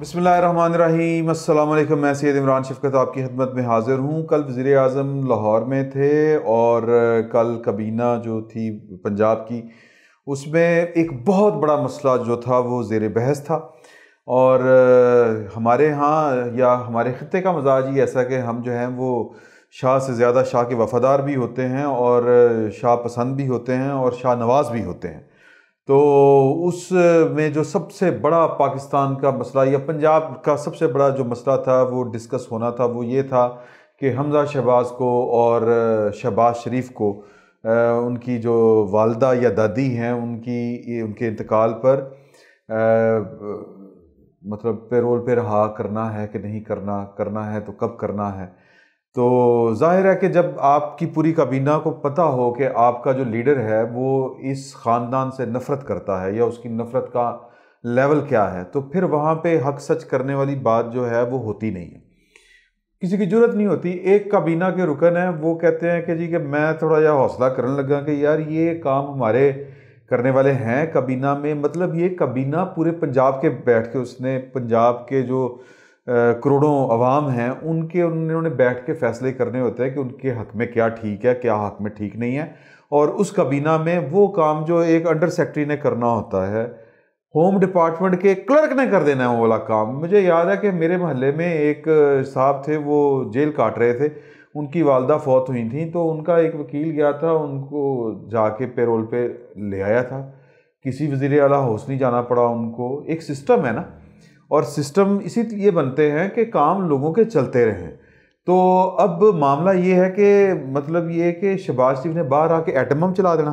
बसमीम अल्लाम मैं सैद इमरान शफकत आपकी खदमत में हाज़िर हूँ कल वज़ी अजम लाहौर में थे और कल कबीना जो थी पंजाब की उसमें एक बहुत बड़ा मसला जो था वो ज़ेर बहस था और हमारे यहाँ या हमारे ख़त्े का मजाज ही ऐसा कि हम जो हैं वो शाह से ज़्यादा शाह के वफ़ादार भी होते हैं और शाह पसंद भी होते हैं और शाह नवाज़ भी होते हैं तो उस में जो सबसे बड़ा पाकिस्तान का मसला या पंजाब का सबसे बड़ा जो मसला था वो डिस्कस होना था वो ये था कि हमज़ा शहबाज को और शहबाज शरीफ को उनकी जो वालदा या दादी हैं उनकी उनके इंतकाल पर मतलब पेरोल पे रहा करना है कि नहीं करना करना है तो कब करना है तो जाहिर है कि जब आपकी पूरी काबीना को पता हो कि आपका जो लीडर है वो इस ख़ानदान से नफ़रत करता है या उसकी नफ़रत का लेवल क्या है तो फिर वहाँ पे हक सच करने वाली बात जो है वो होती नहीं है किसी की ज़रूरत नहीं होती एक काबीना के रुकन है वो कहते हैं कि जी कि मैं थोड़ा या हौसला करने लगा कि यार ये काम हमारे करने वाले हैं काबीना में मतलब ये काबीना पूरे पंजाब के बैठ के उसने पंजाब के जो करोड़ों आवाम हैं उनके उन्होंने बैठ के फैसले करने होते हैं कि उनके हक में क्या ठीक है क्या हक में ठीक नहीं है और उस कबीना में वो काम जो एक अंडर सेक्रेटरी ने करना होता है होम डिपार्टमेंट के क्लर्क ने कर देना है वो वाला काम मुझे याद है कि मेरे मोहल्ले में एक साहब थे वो जेल काट रहे थे उनकी वालदा फौत हुई थी तो उनका एक वकील गया था उनको जाके पेरोल पे ले आया था किसी वजीर अला हाउस नहीं जाना पड़ा उनको एक सिस्टम है ना और सिस्टम इसी ये बनते हैं कि काम लोगों के चलते रहें तो अब मामला ये है कि मतलब ये कि शहबाज शरीफ ने बाहर आके एटम बम चला देना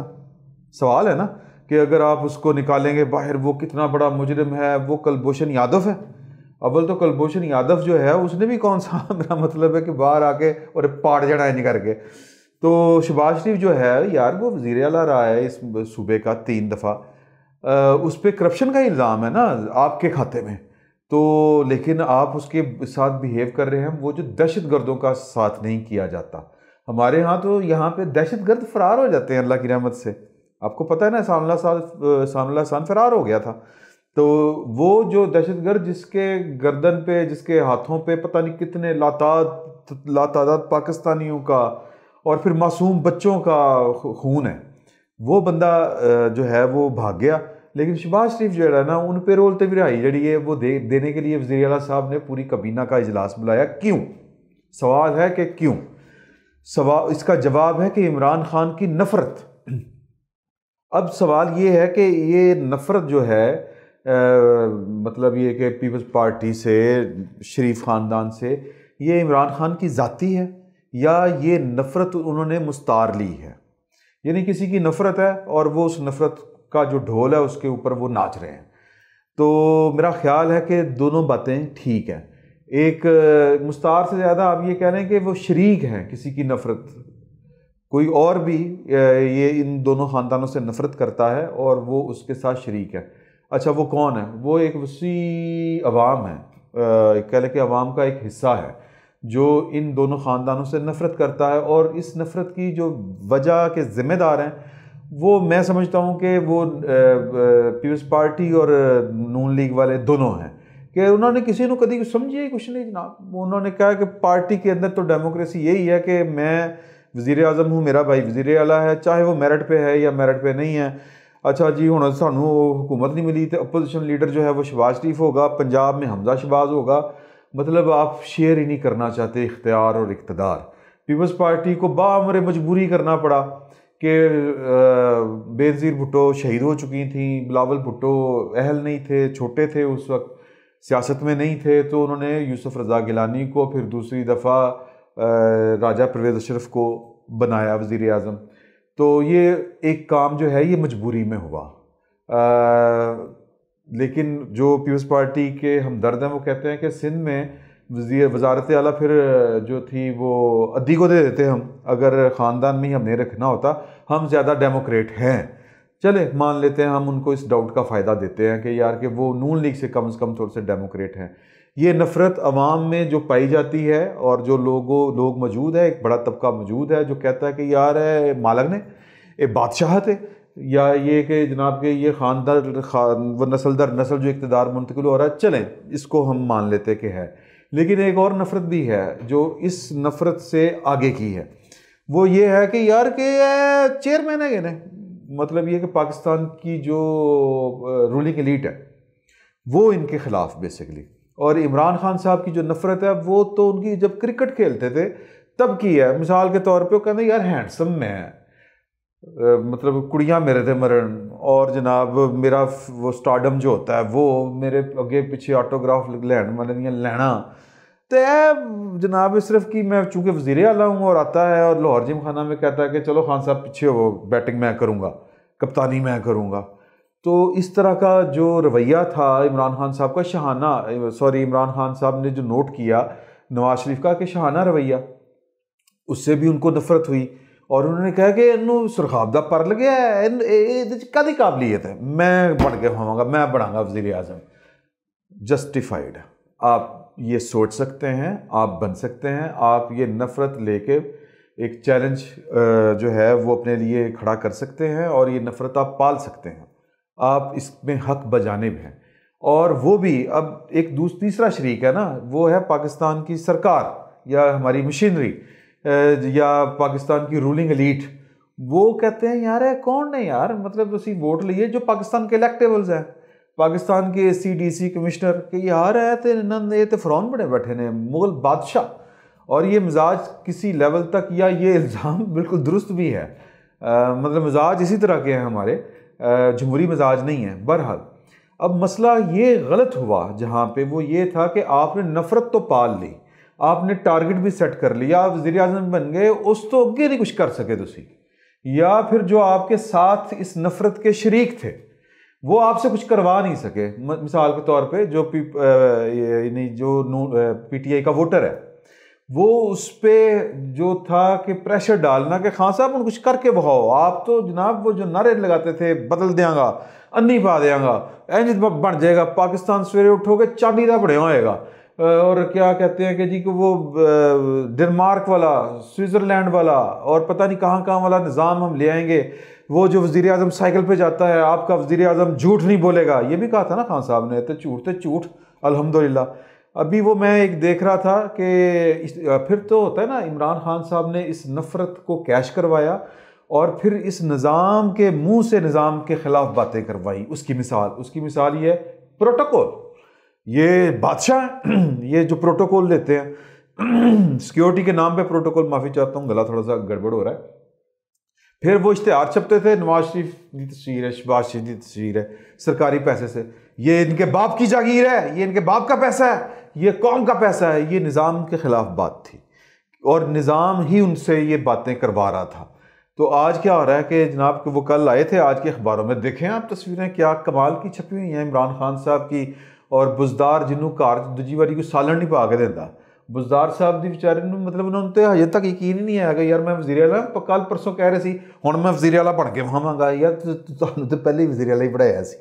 सवाल है ना कि अगर आप उसको निकालेंगे बाहर वो कितना बड़ा मुजरम है वो कलभूषण यादव है अव्वल तो कलभूषण यादव जो है उसने भी कौन सा मेरा मतलब है कि बाहर आके और पाड़ जड़ा नहीं करके तो शहबाज शरीफ जो है यार वो वजीर अला रहा है इस सूबे का तीन दफ़ा उस पर करप्शन का इल्ज़ाम है ना आपके खाते में तो लेकिन आप उसके साथ बिहेव कर रहे हैं वो जो दहशत गर्दों का साथ नहीं किया जाता हमारे यहाँ तो यहाँ पे दहशत गर्द फरार हो जाते हैं अल्लाह की रहमत से आपको पता है ना सामला सामला सान फरार हो गया था तो वो जो दहशत गर्द जिसके गर्दन पे जिसके हाथों पे पता नहीं कितने लाताद लातादाद पाकिस्तानियों का और फिर मासूम बच्चों का खून है वो बंदा जो है वो भाग गया लेकिन शहबाज शरीफ जो है ना उन पे रोल तविराई जड़ी है वो दे देने के लिए वजी अला साहब ने पूरी कबीना का इजलास बुलाया क्यों सवाल है कि क्यों सवाल इसका जवाब है कि इमरान खान की नफ़रत अब सवाल ये है कि ये नफ़रत जो है आ, मतलब ये कि पीपल्स पार्टी से शरीफ ख़ानदान से ये इमरान खान की ज़ाती है या ये नफ़रत उन्होंने मुस्तार ली है यानी किसी की नफ़रत है और वो उस नफ़रत का जो ढोल है उसके ऊपर वो नाच रहे हैं तो मेरा ख्याल है कि दोनों बातें ठीक हैं एक मुस्तार से ज़्यादा आप ये कह रहे हैं कि वो शरीक हैं किसी की नफ़रत कोई और भी ये इन दोनों ख़ानदानों से नफ़रत करता है और वो उसके साथ शरीक है अच्छा वो कौन है वो एक वसी अवाम है कह लें कि अवाम का एक हिस्सा है जो इन दोनों ख़ानदानों से नफ़रत करता है और इस नफ़रत की जो वजह के ज़िम्मेदार हैं वो मैं समझता हूँ कि वो पीपल्स पार्टी और नून लीग वाले दोनों हैं कि उन्होंने किसी ने कभी कुछ समझिए ही कुछ नहीं जनाब उन्होंने कहा कि पार्टी के अंदर तो डेमोक्रेसी यही है कि मैं वजीर अजम हूँ मेरा भाई वजीर अला है चाहे वो मेरिट पे है या मेरिट पे नहीं है अच्छा जी हूँ सानू हुकूमत नहीं मिली तो अपोजिशन लीडर जो है वो शबाज शरीफ होगा पंजाब में हमजा शबाज होगा मतलब आप शेयर ही नहीं करना चाहते इख्तियार और इकतदार पीपल्स पार्टी को बामर मजबूरी करना पड़ा कि बेनज़ीर भुट्टो शहीद हो चुकी थी बिलावल भुट्टो अहल नहीं थे छोटे थे उस वक्त सियासत में नहीं थे तो उन्होंने यूसुफ रजा गिलानी को फिर दूसरी दफ़ा राजा परवेज़ अशरफ को बनाया वज़ी अजम तो ये एक काम जो है ये मजबूरी में हुआ आ, लेकिन जो पीपल्स पार्टी के हमदर्द हैं वो कहते हैं कि सिंध में वजी वजारत अली फिर जो थी वो अदी को दे देते हम अगर ख़ानदान में ही हमने रखना होता हम ज़्यादा डेमोक्रेट हैं चले मान लेते हैं हम उनको इस डाउट का फ़ायदा देते हैं कि यार कि वो नून लीग से कम से कम थोड़े से डेमोक्रेट हैं ये नफ़रत अवाम में जो पाई जाती है और जो लोगों लोग मौजूद है एक बड़ा तबका मौजूद है जो कहता है कि यार है मालक ने ये बादशाह थे या ये कि जनाब के ये ख़ानदार खान वो नसल दर नसल जो इकतदार मुंतकिल हो रहा है चलें इसको हम मान लेते कि है लेकिन एक और नफ़रत भी है जो इस नफ़रत से आगे की है वो ये है कि यार के चेयरमैन है गिने मतलब ये कि पाकिस्तान की जो रूलिंग एलीट है वो इनके ख़िलाफ़ बेसिकली और इमरान खान साहब की जो नफ़रत है वो तो उनकी जब क्रिकेट खेलते थे तब की है मिसाल के तौर पे वो कहते यार हैंडसम में है मतलब कुड़ियाँ मेरे थे मरण और जनाब मेरा वो स्टार्डम जो होता है वो मेरे अगे पीछे ऑटोग्राफ लैंड मतलब दियाँ लैना तो जनाब सिर्फ कि मैं चूँकि वजीर अला हूँ और आता है और लाहौर जिम खाना में कहता है कि चलो खान साहब पीछे हो बैटिंग मैं करूँगा कप्तानी मैं करूँगा तो इस तरह का जो रवैया था इमरान खान साहब का शहाना सॉरी इमरान खान साहब ने जो नोट किया नवाज शरीफ का कि शहाना रवैया उससे भी उनको नफरत हुई और उन्होंने कहा कि इन सुरखाब का पर लगे कद काबिलियत है मैं बढ़ के होवगा मैं बढ़ाँगा वजीर अजम जस्टिफाइड आप ये सोच सकते हैं आप बन सकते हैं आप ये नफ़रत लेके एक चैलेंज जो है वो अपने लिए खड़ा कर सकते हैं और ये नफ़रत आप पाल सकते हैं आप इसमें हक भी हैं और वो भी अब एक दूसरा तीसरा शरीक है ना वो है पाकिस्तान की सरकार या हमारी मशीनरी या पाकिस्तान की रूलिंग एलीट वो कहते हैं यार है कौन है यार मतलब उसी वोट लिए जो पाकिस्तान के इलेक्टेबल्स हैं पाकिस्तान के सी डी सी कमिश्नर कि यार है थे इन्होंने ये तो फ़रौन बने बैठे ने मुग़ल बादशाह और ये मिजाज किसी लेवल तक या ये इल्ज़ाम बिल्कुल दुरुस्त भी है आ, मतलब मिजाज इसी तरह के हैं हमारे जमहूरी मिजाज नहीं है बहरहाल अब मसला ये गलत हुआ जहाँ पर वो ये था कि आपने नफ़रत तो पाल ली आपने टारगेट भी सेट कर लिया आप वजी अजम बन गए उस तो अगे नहीं कुछ कर सके तुम या फिर जो आपके साथ इस नफ़रत के शरीक थे वो आपसे कुछ करवा नहीं सके मिसाल के तौर पे जो पी जो पीटीआई का वोटर है वो उस पर जो था कि प्रेशर डालना कि खान साहब उन कुछ करके बहाओ आप तो जनाब वो जो नारे लगाते थे बदल देंगा अन्नी पा देंगा एन बन जाएगा पाकिस्तान सवेरे उठोगे चांदी का बड़े होएगा और क्या कहते हैं कि जी कि वो डेनमार्क वाला स्विट्ज़रलैंड वाला और पता नहीं कहाँ कहाँ वाला निज़ाम हम ले आएंगे वो जो वजीर अजम साइकिल पर जाता है आपका वजीर अजम झूठ नहीं बोलेगा ये भी कहा था ना खान साहब ने तो झूठ तो झूठ अलहमदिल्ला अभी वो मैं एक देख रहा था कि फिर तो होता है ना इमरान खान साहब ने इस नफ़रत को कैश करवाया और फिर इस निज़ाम के मुंह से निज़ाम के ख़िलाफ़ बातें करवाई उसकी मिसाल उसकी मिसाल ये है प्रोटोकॉल ये बादशाह ये जो प्रोटोकॉल लेते हैं सिक्योरिटी के नाम पे प्रोटोकॉल माफ़ी चाहता हूँ गला थोड़ा सा गड़बड़ हो रहा है फिर वो इश्तहार छपते थे नवाज शरीफ की तस्वीर है शबाज शरीफ की तस्वीर है सरकारी पैसे से ये इनके बाप की जागीर है ये इनके बाप का पैसा है ये कौम का पैसा है ये निज़ाम के ख़िलाफ़ बात थी और निज़ाम ही उनसे ये बातें करवा रहा था तो आज क्या हो रहा है कि जनाब वो कल आए थे आज के अखबारों में देखें आप तस्वीरें क्या कमाल की छपी हुई हैं इमरान खान साहब की और बुजदार जिन्हों कार दूजी बारी कोई सालन नहीं पा के देता ਬੁਜ਼ਾਰ साहब की बेचारे मतलब उन्होंने तो अजे तक यकीन ही नहीं है यार मैं वजीर आला कल परसों कह रहे थे ਕਹਿ मैं वजीर आला बन के ਆਲਾ यार तो ਵਾਹਾਂਗਾ ਯਾਰ ਤੁਹਾਨੂੰ ਤੇ ਪਹਿਲੇ ਹੀ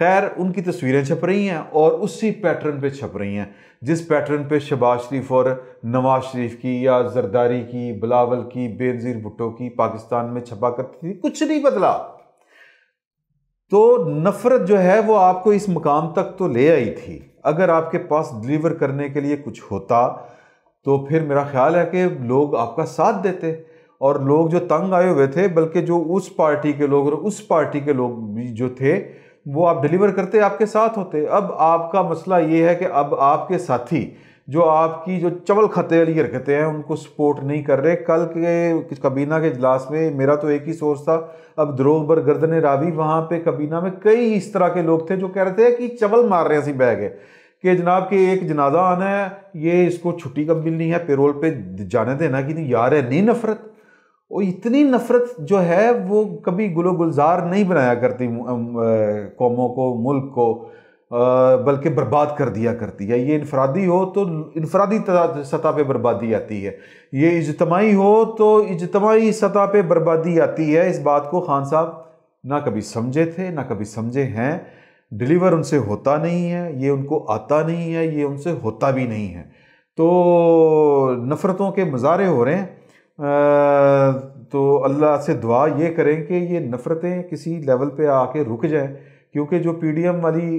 खैर उनकी तस्वीरें छप रही हैं और उसी पैटर्न पे छप रही हैं जिस पैटर्न पे शबाज शरीफ और नवाज शरीफ की या जरदारी की बिलावल की बेनज़ीर भुट्टो की पाकिस्तान में छपा करती थी कुछ नहीं बदला तो नफ़रत जो है वो आपको इस मकाम तक तो ले आई थी अगर आपके पास डिलीवर करने के लिए कुछ होता तो फिर मेरा ख्याल है कि लोग आपका साथ देते और लोग जो तंग आए हुए थे बल्कि जो उस पार्टी के लोग और उस पार्टी के लोग भी जो थे वो आप डिलीवर करते आपके साथ होते अब आपका मसला ये है कि अब आपके साथी जो आपकी जो चवल खाते वाली हरकतें हैं उनको सपोर्ट नहीं कर रहे कल के कबीना के इजलास में मेरा तो एक ही सोर्स था अब द्रोह बर गर्दन रावी वहाँ पे कबीना में कई इस तरह के लोग थे जो कह रहे थे कि चवल मार रहे हैं बह बैग कि जनाब के एक जनाजा आना है ये इसको छुट्टी कब मिलनी है पेरोल पे जाने देना कि नहीं यार है नहीं नफरत और इतनी नफरत जो है वो कभी गुलो गुलजार नहीं बनाया करती कौमों को मुल्क को बल्कि बर्बाद कर दिया करती है ये इनफरादी हो तो इनफरादी सतह पे बर्बादी आती है ये इजतमाही हो तो इजतमाही सतह पे बर्बादी आती है इस बात को खान साहब ना कभी समझे थे ना कभी समझे हैं डिलीवर उनसे होता नहीं है ये उनको आता नहीं है ये उनसे होता भी नहीं है तो नफ़रतों के मज़ारे हो रहे हैं तो अल्लाह से दुआ ये करें कि ये नफ़रतें किसी लेवल पे आके रुक जाएं क्योंकि जो एम वाली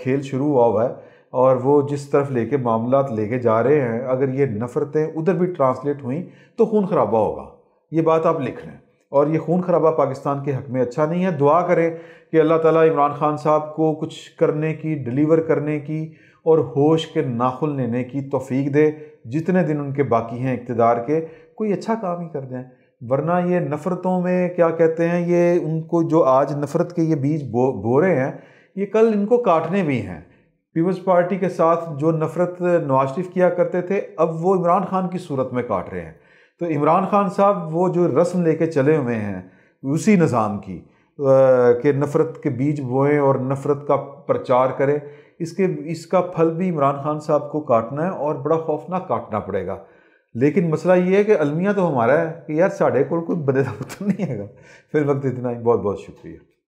खेल शुरू हुआ हुआ है और वो जिस तरफ लेके मामला लेके जा रहे हैं अगर ये नफ़रतें उधर भी ट्रांसलेट हुई तो खून खराबा होगा ये बात आप लिख रहे हैं और ये खून खराबा पाकिस्तान के हक में अच्छा नहीं है दुआ करें कि अल्लाह ताला इमरान खान साहब को कुछ करने की डिलीवर करने की और होश के नाखुन लेने की तोफ़ी दे जितने दिन उनके बाकी हैं इकतदार के कोई अच्छा काम ही कर दें वरना ये नफ़रतों में क्या कहते हैं ये उनको जो आज नफ़रत के ये बीज बो बो रहे हैं ये कल इनको काटने भी हैं पीपल्स पार्टी के साथ जो नफ़रत नवाज शरीफ किया करते थे अब वो इमरान खान की सूरत में काट रहे हैं तो इमरान खान साहब वो जो रस्म लेके चले हुए हैं उसी निज़ाम की के नफ़रत के बीज बोएं और नफ़रत का प्रचार करें इसके इसका फल भी इमरान खान साहब को काटना है और बड़ा खौफनाक काटना पड़ेगा लेकिन मसला ये है कि अलमिया तो हमारा है कि यार साढ़े कोई बंदे का पुत्र नहीं है फिर वक्त इतना ही बहुत बहुत शुक्रिया